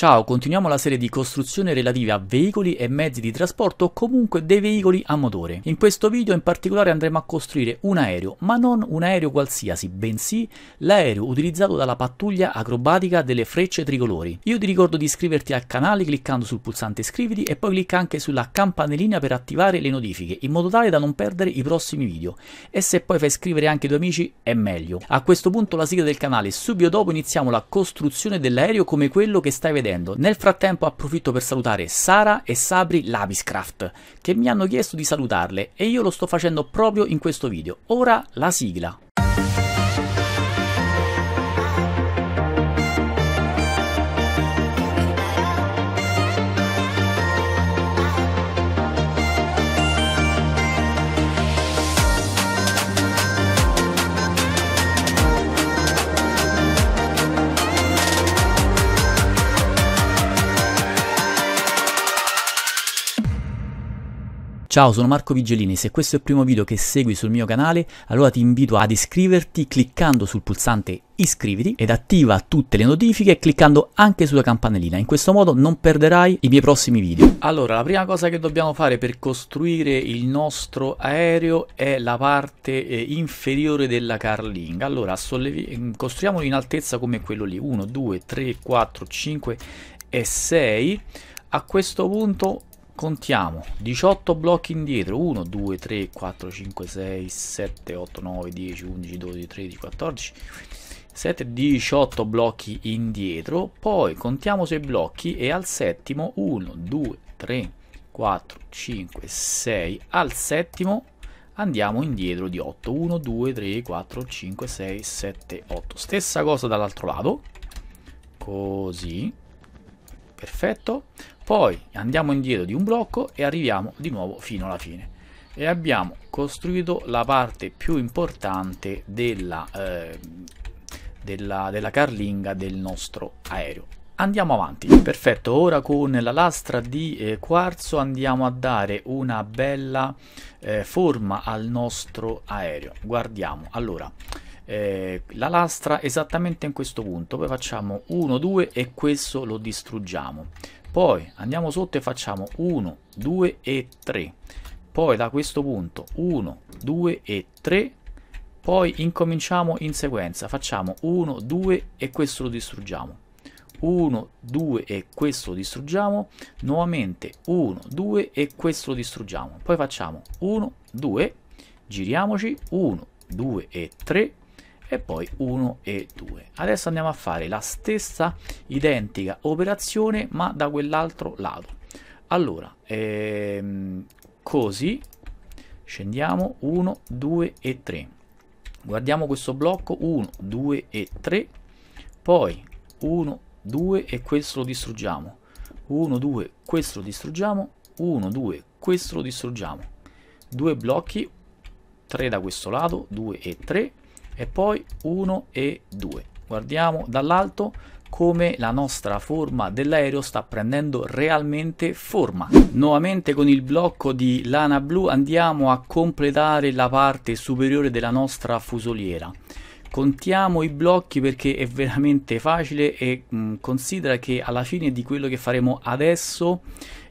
Ciao, continuiamo la serie di costruzioni relative a veicoli e mezzi di trasporto o comunque dei veicoli a motore. In questo video in particolare andremo a costruire un aereo, ma non un aereo qualsiasi, bensì l'aereo utilizzato dalla pattuglia acrobatica delle frecce tricolori. Io ti ricordo di iscriverti al canale cliccando sul pulsante iscriviti e poi clicca anche sulla campanellina per attivare le notifiche, in modo tale da non perdere i prossimi video. E se poi fai iscrivere anche i tuoi amici è meglio. A questo punto la sigla del canale, subito dopo iniziamo la costruzione dell'aereo come quello che stai vedendo vedendo. Nel frattempo approfitto per salutare Sara e Sabri Labiscraft che mi hanno chiesto di salutarle e io lo sto facendo proprio in questo video. Ora la sigla. Ciao, sono Marco Vigelini, se questo è il primo video che segui sul mio canale, allora ti invito ad iscriverti cliccando sul pulsante iscriviti ed attiva tutte le notifiche cliccando anche sulla campanellina. In questo modo non perderai i miei prossimi video. Allora, la prima cosa che dobbiamo fare per costruire il nostro aereo è la parte eh, inferiore della carlinga. Allora, mm, costruiamolo in altezza come quello lì. 1, 2, 3, 4, 5 e 6. A questo punto Contiamo 18 blocchi indietro 1, 2, 3, 4, 5, 6, 7, 8, 9, 10, 11, 12, 13, 14, 7, 18 blocchi indietro Poi contiamo 6 blocchi e al settimo 1, 2, 3, 4, 5, 6 Al settimo andiamo indietro di 8 1, 2, 3, 4, 5, 6, 7, 8 Stessa cosa dall'altro lato Così perfetto poi andiamo indietro di un blocco e arriviamo di nuovo fino alla fine e abbiamo costruito la parte più importante della, eh, della, della carlinga del nostro aereo andiamo avanti perfetto ora con la lastra di eh, quarzo andiamo a dare una bella eh, forma al nostro aereo guardiamo allora eh, la lastra esattamente in questo punto poi facciamo 1 2 e questo lo distruggiamo poi andiamo sotto e facciamo 1 2 e 3 poi da questo punto 1 2 e 3 poi incominciamo in sequenza facciamo 1 2 e questo lo distruggiamo 1, 2 e questo lo distruggiamo, nuovamente 1, 2 e questo lo distruggiamo, poi facciamo 1, 2, giriamoci, 1, 2 e 3, e poi 1 e 2 adesso andiamo a fare la stessa identica operazione ma da quell'altro lato allora ehm, così scendiamo 1 2 e 3 guardiamo questo blocco 1 2 e 3 poi 1 2 e questo lo distruggiamo 1 2 questo lo distruggiamo 1 2 questo lo distruggiamo due blocchi 3 da questo lato 2 e 3 e poi 1 e 2. Guardiamo dall'alto come la nostra forma dell'aereo sta prendendo realmente forma. Nuovamente con il blocco di lana blu andiamo a completare la parte superiore della nostra fusoliera. Contiamo i blocchi perché è veramente facile e mh, mm, considera che alla fine di quello che faremo adesso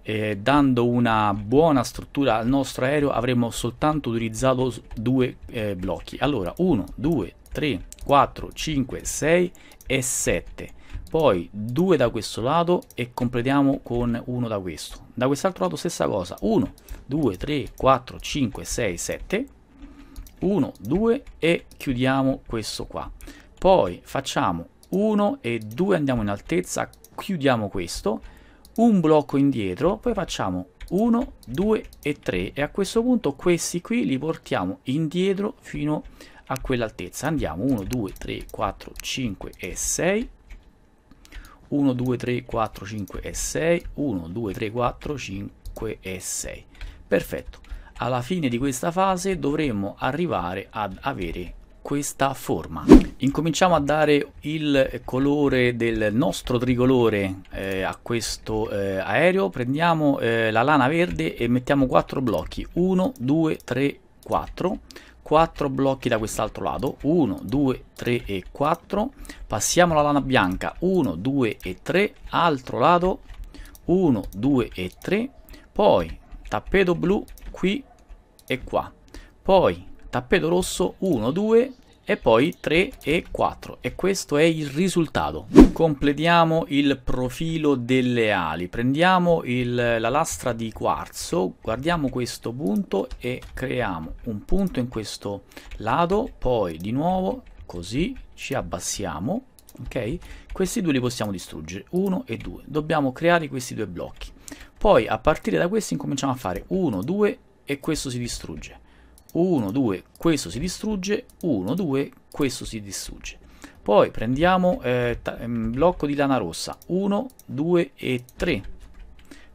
eh, dando una buona struttura al nostro aereo avremmo soltanto utilizzato due eh, blocchi allora 1 2 3 4 5 6 e 7 poi due da questo lato e completiamo con uno da questo da quest'altro lato stessa cosa 1 2 3 4 5 6 7 1 2 e chiudiamo questo qua poi facciamo 1 e 2 andiamo in altezza chiudiamo questo un blocco indietro, poi facciamo 1, 2 e 3 e a questo punto questi qui li portiamo indietro fino a quell'altezza. Andiamo 1, 2, 3, 4, 5 e 6. 1, 2, 3, 4, 5 e 6. 1, 2, 3, 4, 5 e 6. Perfetto. Alla fine di questa fase dovremmo arrivare ad avere questa forma. Incominciamo a dare il colore del nostro tricolore eh, a questo eh, aereo. Prendiamo eh, la lana verde e mettiamo quattro blocchi. 1, 2, 3, 4. 4 blocchi da quest'altro lato 1 2 3 e 4 passiamo la lana bianca 1 2 e 3 altro lato 1 2 e 3 poi tappeto blu qui e qua poi tappeto rosso 1, 2 e poi 3 e 4 e questo è il risultato. Completiamo il profilo delle ali, prendiamo il, la lastra di quarzo, guardiamo questo punto e creiamo un punto in questo lato, poi di nuovo così ci abbassiamo, ok? Questi due li possiamo distruggere, 1 e 2, dobbiamo creare questi due blocchi. Poi a partire da questi incominciamo a fare 1, 2 e questo si distrugge. 1, 2, questo si distrugge, 1, 2, questo si distrugge. Poi prendiamo eh, ehm, blocco di lana rossa, 1, 2 e 3.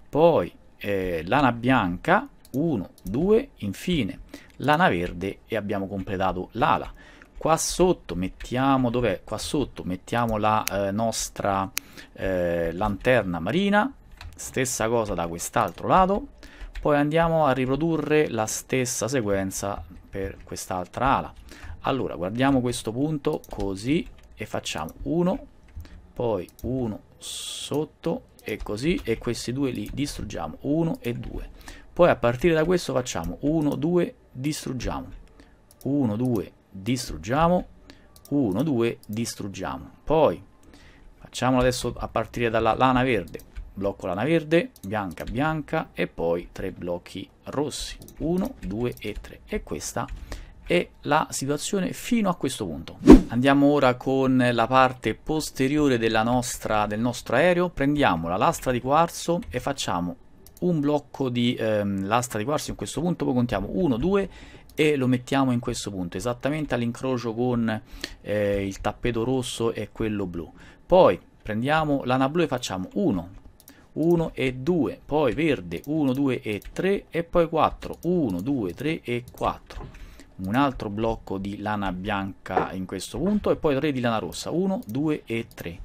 Poi eh, lana bianca, 1, 2, infine lana verde e abbiamo completato l'ala. Qua sotto mettiamo, dov'è? Qua sotto mettiamo la eh, nostra eh, lanterna marina, stessa cosa da quest'altro lato poi andiamo a riprodurre la stessa sequenza per quest'altra ala allora guardiamo questo punto così e facciamo uno poi uno sotto e così e questi due li distruggiamo 1 e 2 poi a partire da questo facciamo 1 2 distruggiamo 1 2 distruggiamo 1 2 distruggiamo poi facciamolo adesso a partire dalla lana verde blocco lana verde, bianca, bianca e poi tre blocchi rossi, 1, 2 e 3. E questa è la situazione fino a questo punto. Andiamo ora con la parte posteriore della nostra, del nostro aereo, prendiamo la lastra di quarzo e facciamo un blocco di ehm, lastra di quarzo in questo punto, poi contiamo 1, 2 e lo mettiamo in questo punto, esattamente all'incrocio con eh, il tappeto rosso e quello blu. Poi prendiamo lana blu e facciamo 1, 1 e 2, poi verde 1, 2 e 3 e poi 4, 1, 2, 3 e 4. Un altro blocco di lana bianca in questo punto e poi 3 di lana rossa, 1, 2 e 3.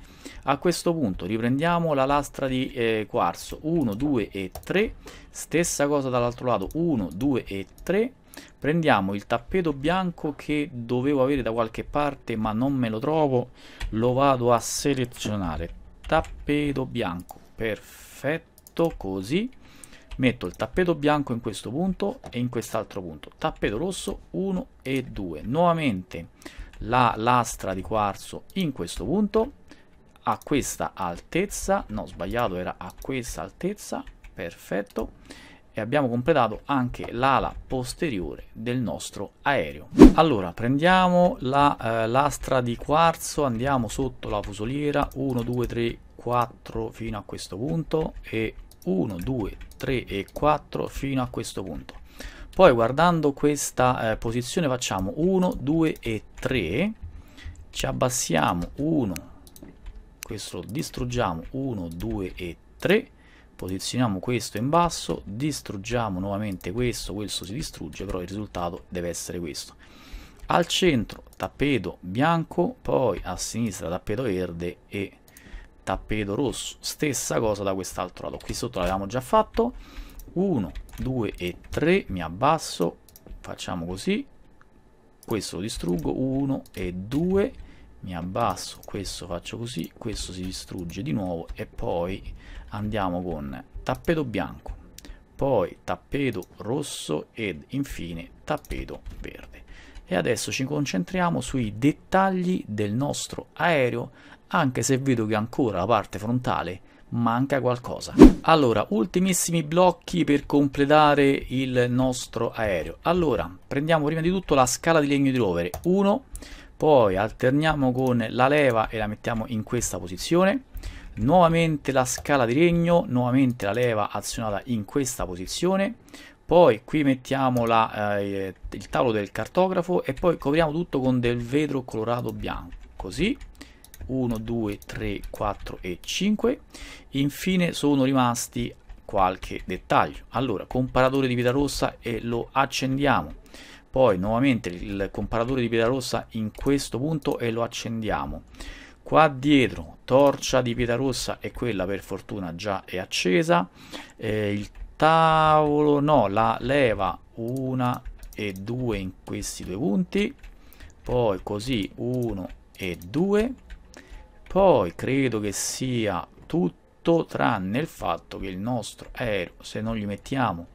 A questo punto riprendiamo la lastra di eh, quarzo, 1, 2 e 3, stessa cosa dall'altro lato, 1, 2 e 3. Prendiamo il tappeto bianco che dovevo avere da qualche parte ma non me lo trovo, lo vado a selezionare. Tappeto bianco, perfetto così metto il tappeto bianco in questo punto e in quest'altro punto tappeto rosso 1 e 2 nuovamente la lastra di quarzo in questo punto a questa altezza no sbagliato era a questa altezza perfetto e abbiamo completato anche l'ala posteriore del nostro aereo allora prendiamo la eh, lastra di quarzo andiamo sotto la fusoliera 1 2 3 4 fino a questo punto e 1, 2, 3 e 4 fino a questo punto. Poi guardando questa eh, posizione facciamo 1, 2 e 3, ci abbassiamo 1, questo lo distruggiamo 1, 2 e 3, posizioniamo questo in basso, distruggiamo nuovamente questo, questo si distrugge, però il risultato deve essere questo. Al centro tappeto bianco, poi a sinistra tappeto verde e tappeto rosso stessa cosa da quest'altro lato qui sotto l'avevamo già fatto 1 2 e 3 mi abbasso facciamo così questo lo distruggo 1 e 2 mi abbasso questo faccio così questo si distrugge di nuovo e poi andiamo con tappeto bianco poi tappeto rosso ed infine tappeto verde e adesso ci concentriamo sui dettagli del nostro aereo anche se vedo che ancora la parte frontale manca qualcosa. Allora, ultimissimi blocchi per completare il nostro aereo. Allora, prendiamo prima di tutto la scala di legno di rovere 1, poi alterniamo con la leva e la mettiamo in questa posizione. Nuovamente la scala di legno, nuovamente la leva azionata in questa posizione. Poi qui mettiamo la, eh, il tavolo del cartografo e poi copriamo tutto con del vetro colorato bianco, così 1, 2, 3, 4 e 5. Infine sono rimasti qualche dettaglio. Allora, comparatore di vita rossa e lo accendiamo. Poi nuovamente il comparatore di pietra rossa in questo punto e lo accendiamo. Qua dietro torcia di pietra rossa e quella per fortuna già è accesa. Eh, il tavolo, no, la leva 1 e 2 in questi due punti. Poi così 1 e 2 poi credo che sia tutto tranne il fatto che il nostro aereo, se non gli mettiamo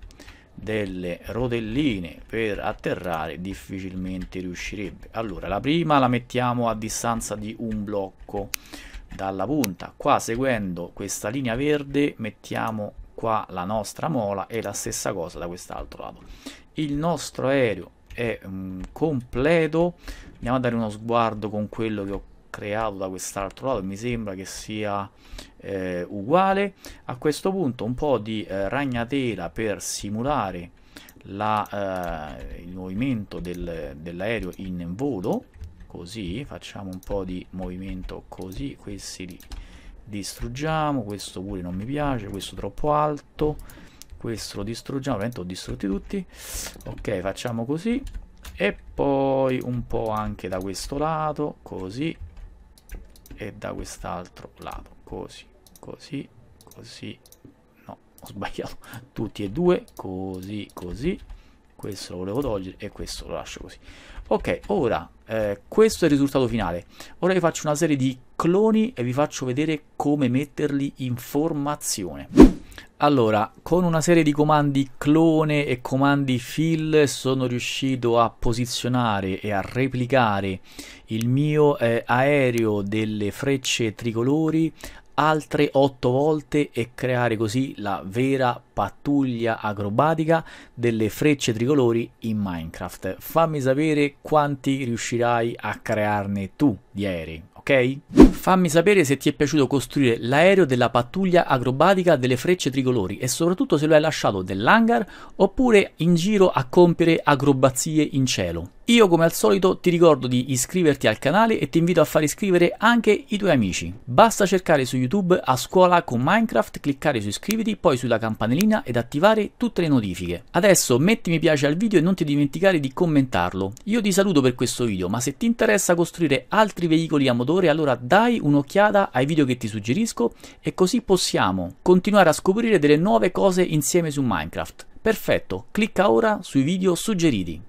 delle rotelline per atterrare, difficilmente riuscirebbe. Allora, la prima la mettiamo a distanza di un blocco dalla punta. Qua, seguendo questa linea verde, mettiamo qua la nostra mola e la stessa cosa da quest'altro lato. Il nostro aereo è mh, mm, completo. Andiamo a dare uno sguardo con quello che ho creato da quest'altro lato mi sembra che sia eh, uguale a questo punto un po' di eh, ragnatela per simulare la, eh, il movimento del, dell'aereo in volo così facciamo un po' di movimento così questi li distruggiamo questo pure non mi piace questo troppo alto questo lo distruggiamo ovviamente ho distrutti tutti ok facciamo così e poi un po' anche da questo lato così e da quest'altro lato così così così no ho sbagliato tutti e due così così questo lo volevo togliere e questo lo lascio così ok ora eh, questo è il risultato finale ora vi faccio una serie di cloni e vi faccio vedere come metterli in formazione allora, con una serie di comandi clone e comandi fill sono riuscito a posizionare e a replicare il mio eh, aereo delle frecce tricolori altre 8 volte e creare così la vera pattuglia acrobatica delle frecce tricolori in Minecraft. Fammi sapere quanti riuscirai a crearne tu di aerei ok? Fammi sapere se ti è piaciuto costruire l'aereo della pattuglia acrobatica delle frecce tricolori e soprattutto se lo hai lasciato nell'hangar oppure in giro a compiere acrobazie in cielo. Io come al solito ti ricordo di iscriverti al canale e ti invito a far iscrivere anche i tuoi amici. Basta cercare su YouTube a scuola con Minecraft, cliccare su iscriviti, poi sulla campanellina ed attivare tutte le notifiche. Adesso metti mi piace al video e non ti dimenticare di commentarlo. Io ti saluto per questo video, ma se ti interessa costruire altri veicoli a motore allora dai un'occhiata ai video che ti suggerisco e così possiamo continuare a scoprire delle nuove cose insieme su Minecraft. Perfetto, clicca ora sui video suggeriti.